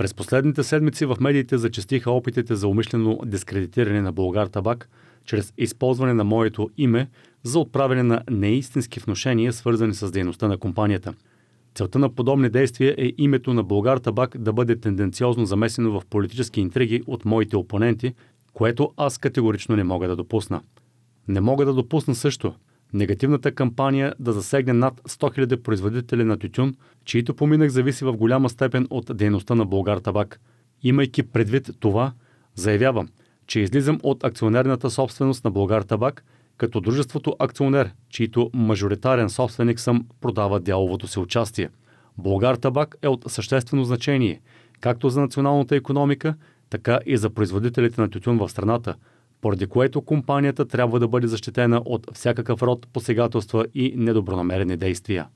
През последните седмици в медиите зачастиха опитите за умишлено дискредитиране на Българ Табак чрез използване на моето име за отправяне на неистински вношения, свързани с дейността на компанията. Целта на подобни действия е името на Българ Табак да бъде тенденциозно замесено в политически интриги от моите опоненти, което аз категорично не мога да допусна. Не мога да допусна също – Негативната кампания да засегне над 100 000 производители на тютюн, чието поминък зависи в голяма степен от дейността на Българ Табак. Имайки предвид това, заявявам, че излизам от акционерната собственост на Българ Табак, като дружеството акционер, чието мажоритарен собственик съм продава дяловото си участие. Българ Табак е от съществено значение, както за националната економика, така и за производителите на тютюн в страната – поради което компанията трябва да бъде защитена от всякакъв род посегателства и недобронамерени действия.